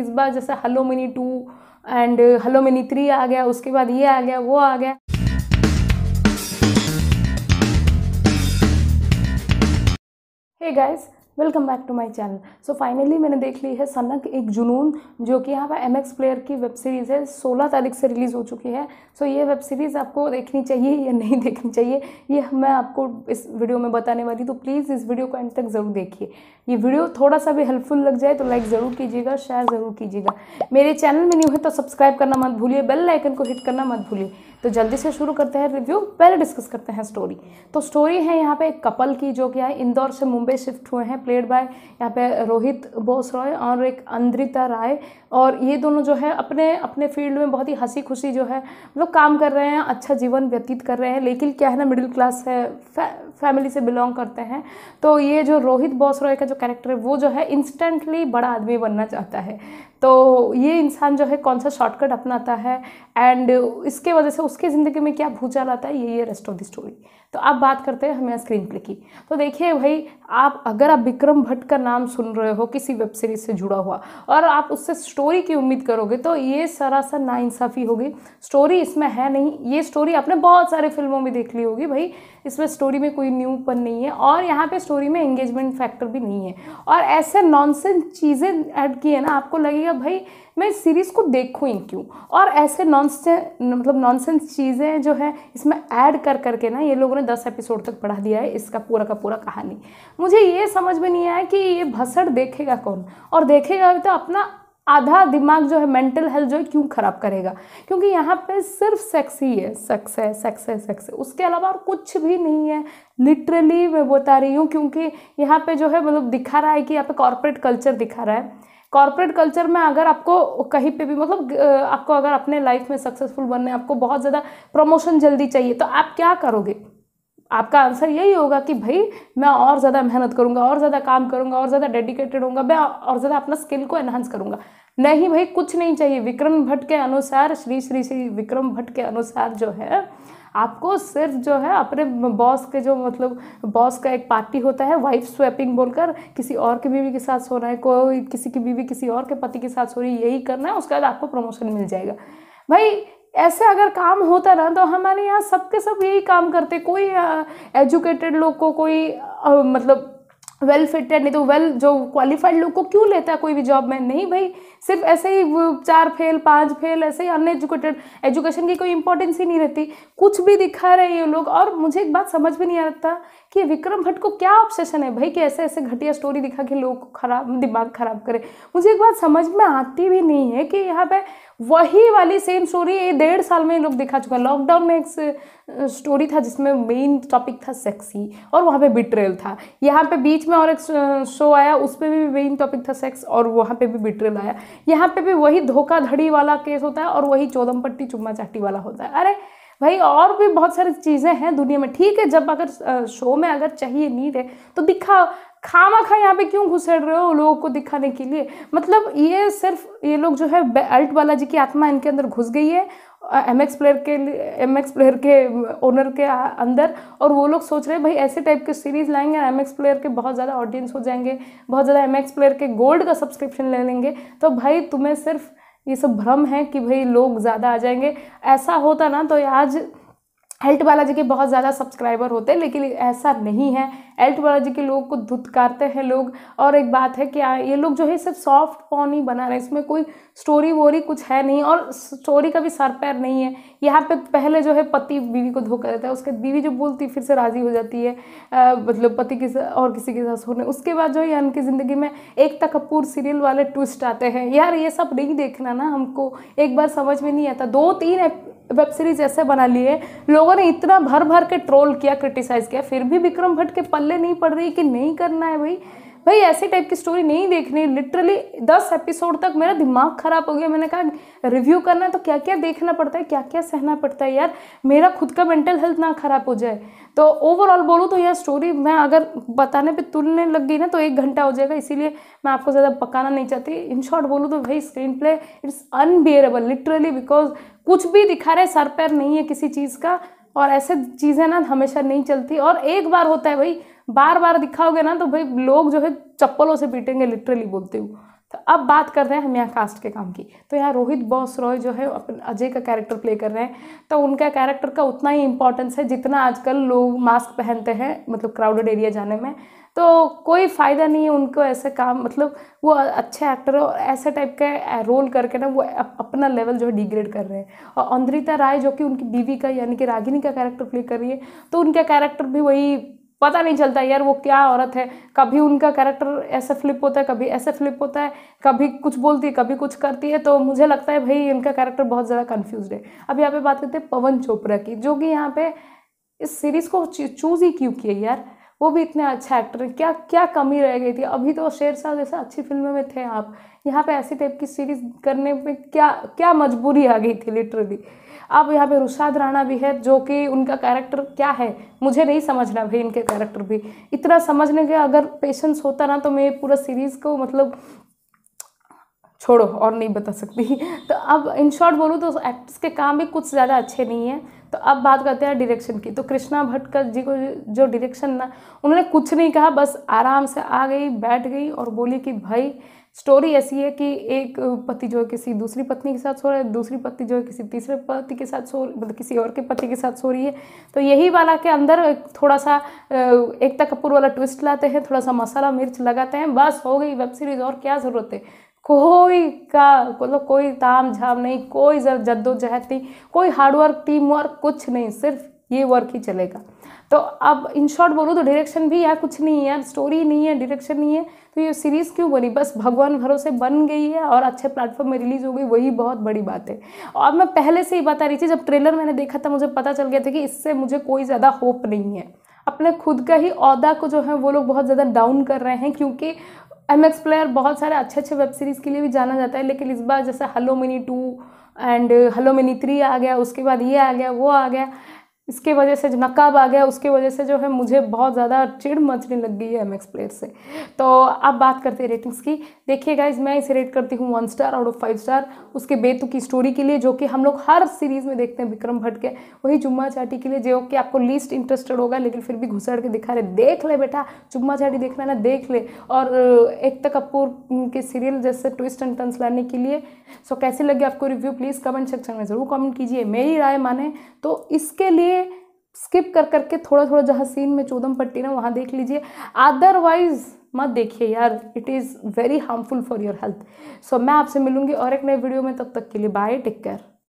इस बार जैसे Hello Mini two and Hello Mini three आ गया उसके बाद ये आ गया वो आ गया hey guys welcome back to my channel so finally मैंने देख ली है सनक एक जुनून जो कि यहाँ पर एम एक्स प्लेयर की वेब सीरीज़ है 16 तारीख से रिलीज़ हो चुकी है सो so, ये वेब सीरीज़ आपको देखनी चाहिए या नहीं देखनी चाहिए ये मैं आपको इस वीडियो में बताने वाली तो प्लीज़ इस वीडियो को एंड तक ज़रूर देखिए ये वीडियो थोड़ा सा भी हेल्पफुल लग जाए तो लाइक ज़रूर कीजिएगा शेयर ज़रूर कीजिएगा मेरे चैनल में न्यू है तो सब्सक्राइब करना मत भूलिए बेल लाइकन को हिट करना मत भूलिए तो जल्दी से शुरू करते हैं रिव्यू पहले डिस्कस करते हैं स्टोरी तो स्टोरी है यहाँ पे एक कपल की जो क्या है इंदौर से मुंबई शिफ्ट हुए हैं प्लेड बाय यहाँ पे रोहित बोस रॉय और एक अंद्रिता राय और ये दोनों जो है अपने अपने फील्ड में बहुत ही हंसी खुशी जो है मतलब काम कर रहे हैं अच्छा जीवन व्यतीत कर रहे हैं लेकिन क्या है ना मिडिल क्लास है फै, फैमिली से बिलोंग करते हैं तो ये जो रोहित बोस रॉय का जो कैरेक्टर है वो जो है इंस्टेंटली बड़ा आदमी बनना चाहता है तो ये इंसान जो है कौन सा शॉर्टकट अपनाता है एंड इसके वजह से उसके ज़िंदगी में क्या भूचाल आता है ये ये रेस्ट ऑफ द स्टोरी तो अब बात करते हैं हमें स्क्रीन प्ले की तो देखिए भाई आप अगर आप विक्रम भट्ट का नाम सुन रहे हो किसी वेब सीरीज से जुड़ा हुआ और आप उससे स्टोरी की उम्मीद करोगे तो ये सरासर नाइंसाफ़ी होगी स्टोरी इसमें है नहीं ये स्टोरी आपने बहुत सारे फिल्मों में देख ली होगी भाई इसमें स्टोरी में कोई न्यूपन नहीं है और यहाँ पर स्टोरी में एंगेजमेंट फैक्टर भी नहीं है और ऐसे नॉन चीज़ें ऐड की है ना आपको लगेगा भाई मैं सीरीज़ को देखूँ ही क्यों और ऐसे नॉन मतलब नॉन चीज़ें जो है इसमें ऐड कर करके ना ये लोगों ने में दस एपिसोड तक पढ़ा दिया है इसका पूरा का पूरा कहानी मुझे ये समझ में नहीं आया कि ये भसड़ देखेगा कौन और देखेगा तो अपना आधा दिमाग जो है मेंटल हेल्थ जो है क्यों ख़राब करेगा क्योंकि यहाँ पे सिर्फ सेक्स ही है सेक्स है सेक्स है सेक्स है उसके अलावा और कुछ भी नहीं है लिटरली मैं बता रही हूँ क्योंकि यहाँ पे जो है मतलब दिखा रहा है कि यहाँ पे कॉरपोरेट कल्चर दिखा रहा है कॉर्पोरेट कल्चर में अगर आपको कहीं पे भी मतलब आपको अगर अपने लाइफ में सक्सेसफुल बनना है आपको बहुत ज़्यादा प्रमोशन जल्दी चाहिए तो आप क्या करोगे आपका आंसर यही होगा कि भाई मैं और ज़्यादा मेहनत करूँगा और ज़्यादा काम करूँगा और ज़्यादा डेडिकेटेड होऊंगा मैं और ज़्यादा अपना स्किल को एनहांस करूँगा नहीं भाई कुछ नहीं चाहिए विक्रम भट्ट के अनुसार श्री श्री श्री विक्रम भट्ट के अनुसार जो है आपको सिर्फ जो है अपने बॉस के जो मतलब बॉस का एक पार्टी होता है वाइफ स्वैपिंग बोलकर किसी और की बीवी के साथ सोना है कोई किसी की बीवी किसी और के पति के साथ सो रही यही करना है उसके बाद आपको प्रमोशन मिल जाएगा भाई ऐसे अगर काम होता ना तो हमारे यहाँ सब के सब यही काम करते कोई एजुकेटेड लोग को कोई आ, मतलब वेल फिटेड नहीं तो वेल जो क्वालिफाइड लोग को क्यों लेता है कोई भी जॉब में नहीं भाई सिर्फ ऐसे ही चार फेल पांच फेल ऐसे ही अनएजुकेटेड एजुकेशन की कोई इंपॉर्टेंस ही नहीं रहती कुछ भी दिखा रहे हैं ये लोग और मुझे एक बात समझ में नहीं आता कि विक्रम भट्ट को क्या ऑब्सेशन है भाई कि ऐसे ऐसे घटिया स्टोरी दिखा के लोग खराब दिमाग खराब करे मुझे एक बात समझ में आती भी नहीं है कि यहाँ पे वही वाली सेम स्टोरी ये डेढ़ साल में लोग दिखा चुका लॉकडाउन में एक स्टोरी था जिसमें मेन टॉपिक था सेक्सी और वहाँ पे बिट्रेल था यहाँ पे बीच में और एक शो आया उस पर भी मेन टॉपिक था सेक्स और वहाँ पे भी बिट्रेल आया यहाँ पे भी वही धोखाधड़ी वाला केस होता है और वही चौदम पट्टी चुम्मा चाटी वाला होता है अरे भाई और भी बहुत सारी चीज़ें हैं दुनिया में ठीक है जब अगर शो में अगर चाहिए नीड है तो दिखाओ खामा खा यहाँ पे क्यों घुसड़ रहे हो लोगों को दिखाने के लिए मतलब ये सिर्फ ये लोग जो है अल्ट बालाजी की आत्मा इनके अंदर घुस गई है एम एक्स प्लेयर के एम एक्स प्लेयर के ओनर के अंदर और वो लोग सोच रहे हैं भाई ऐसे टाइप के सीरीज़ लाएंगे एम एक्स प्लेयर के बहुत ज़्यादा ऑडियंस हो जाएंगे बहुत ज़्यादा एम एक्स प्लेयर के गोल्ड का सब्सक्रिप्शन ले लेंगे तो भाई तुम्हें सिर्फ ये सब भ्रम है कि भाई लोग ज़्यादा आ जाएंगे ऐसा होता ना तो आज हेल्थ बालाजी के बहुत ज़्यादा सब्सक्राइबर होते लेकिन ऐसा नहीं है एल्ट बालाजी के लोग को धुतकारते हैं लोग और एक बात है कि ये लोग जो है सिर्फ सॉफ्ट पॉन ही बना रहे हैं इसमें कोई स्टोरी वोरी कुछ है नहीं और स्टोरी का भी सर पैर नहीं है यहाँ पे पहले जो है पति बीवी को धोखा देता है उसके बीवी जो बोलती फिर से राज़ी हो जाती है मतलब पति के और किसी के साथ सोने उसके बाद जो है यान की ज़िंदगी में एकता कपूर सीरियल वाले ट्विस्ट आते हैं यार ये सब नहीं देखना ना हमको एक बार समझ में नहीं आता दो तीन वेब सीरीज ऐसे बना लिए लोगों ने इतना भर भर के ट्रोल किया क्रिटिसाइज़ किया फिर भी विक्रम भट्ट के पल्ले बोलने नहीं पड़ रही कि नहीं करना है भाई भाई ऐसे टाइप की स्टोरी नहीं देखनी लिटरली दस एपिसोड तक मेरा दिमाग खराब हो गया मैंने कहा रिव्यू करना है तो क्या क्या देखना पड़ता है क्या क्या सहना पड़ता है यार मेरा खुद का मेंटल हेल्थ ना खराब हो जाए तो ओवरऑल बोलूँ तो यह स्टोरी मैं अगर बताने पे तुलने लग गई ना तो एक घंटा हो जाएगा इसीलिए मैं आपको ज़्यादा पकाना नहीं चाहती इन शॉर्ट बोलूँ तो भाई screen play it's unbearable literally because कुछ भी दिखा रहे सर पैर नहीं है किसी चीज़ का और ऐसे चीज़ें ना हमेशा नहीं चलती और एक बार होता है भाई बार बार दिखाओगे ना तो भाई लोग जो है चप्पलों से पीटेंगे लिटरली बोलते हुए तो अब बात कर रहे हैं हम यहाँ कास्ट के काम की तो यहाँ रोहित बॉस रॉय जो है अपन अजय का कैरेक्टर प्ले कर रहे हैं तो उनका कैरेक्टर का उतना ही इम्पोर्टेंस है जितना आजकल लोग मास्क पहनते हैं मतलब क्राउडेड एरिया जाने में तो कोई फ़ायदा नहीं है उनको ऐसे काम मतलब वो अच्छे एक्टर और ऐसे टाइप के रोल करके ना वो अपना लेवल जो है डिग्रेड कर रहे हैं और अंद्रिता राय जो कि उनकी बीवी का यानी कि रागिनी का कैरेक्टर प्ले कर रही है तो उनका कैरेक्टर भी वही पता नहीं चलता यार वो क्या औरत है कभी उनका कैरेक्टर ऐसे फ्लिप होता है कभी ऐसे फ्लिप होता है कभी कुछ बोलती है कभी कुछ करती है तो मुझे लगता है भाई इनका कैरेक्टर बहुत ज़्यादा कन्फ्यूज है अब यहाँ पे बात करते हैं पवन चोपड़ा की जो कि यहाँ पे इस सीरीज़ को चूज़ ही क्यों किया यार वो भी इतने अच्छा एक्टर हैं क्या क्या कमी रह गई थी अभी तो शेर शाह जैसा अच्छी फिल्म में थे आप यहाँ पे ऐसी टाइप की सीरीज़ करने में क्या क्या मजबूरी आ गई थी लिटरली अब यहाँ पे रुशाद राणा भी है जो कि उनका कैरेक्टर क्या है मुझे नहीं समझना भाई इनके कैरेक्टर भी इतना समझने के अगर पेशेंस होता ना तो मैं पूरा सीरीज़ को मतलब छोड़ो और नहीं बता सकती तो अब इन शॉर्ट बोलूँ तो एक्ट्स के काम भी कुछ ज़्यादा अच्छे नहीं हैं तो अब बात करते हैं डायरेक्शन की तो कृष्णा भट्ट जी को जो डायरेक्शन ना उन्होंने कुछ नहीं कहा बस आराम से आ गई बैठ गई और बोली कि भाई स्टोरी ऐसी है कि एक पति जो है किसी दूसरी पत्नी के साथ सो रहा है दूसरी पत्नी जो है किसी तीसरे पति के साथ सो मतलब किसी और के पति के साथ सो रही है तो यही वाला के अंदर थोड़ा सा एकता कपूर वाला ट्विस्ट लाते हैं थोड़ा सा मसाला मिर्च लगाते हैं बस हो गई वेब सीरीज़ और क्या ज़रूरत है कोई का मतलब कोई ताम झाम नहीं कोई जद्दोजहद नहीं कोई हार्डवर्क टीम वर्क कुछ नहीं सिर्फ ये वर्क ही चलेगा तो अब इन शॉर्ट बोलूँ तो डायरेक्शन भी यार कुछ नहीं है यार स्टोरी नहीं है डायरेक्शन नहीं है तो ये सीरीज़ क्यों बनी बस भगवान भरोसे बन गई है और अच्छे प्लेटफॉर्म में रिलीज़ हो गई वही बहुत बड़ी बात है और मैं पहले से ही बता रही थी जब ट्रेलर मैंने देखा था मुझे पता चल गया था कि इससे मुझे कोई ज़्यादा होप नहीं है अपने खुद का ही अहदा को जो है वो लोग बहुत ज़्यादा डाउन कर रहे हैं क्योंकि एम एक्स प्लेयर बहुत सारे अच्छे अच्छे वेब सीरीज़ के लिए भी जाना जाता है लेकिन इस बार जैसे Hello Mini two and Hello Mini three आ गया उसके बाद ये आ गया वो आ गया इसके वजह से नकाब आ गया उसके वजह से जो है मुझे बहुत ज़्यादा चिड़ मचने लग गई है एम एक्स प्लेयर से तो अब बात करते हैं रेटिंग्स की देखिए गाइज मैं इसे रेट करती हूँ one star out of five star उसके बेतुकी स्टोरी के लिए जो कि हम लोग हर सीरीज़ में देखते हैं विक्रम भट्ट के वही जुम्मा चाटी के लिए जो कि आपको लीस्ट इंटरेस्टेड होगा लेकिन फिर भी घुसड़ के दिखा रहे देख ले बेटा जुम्मा चाटी देखना ना देख ले और एकता कपूर के सीरियल जैसे ट्विस्ट एंड टर्न्स लाने के लिए सो कैसी लगे आपको रिव्यू प्लीज़ कमेंट सेक्शन में ज़रूर कमेंट कीजिए मेरी राय माने तो इसके लिए स्किप कर करके थोड़ा थोड़ा जहाँ सीन में चूदम पट्टी ना वहाँ देख लीजिए अदरवाइज मत देखिए यार it is very harmful for your health so मैं आपसे मिलूंगी और एक नए वीडियो में तब तक के लिए बाय टेक केयर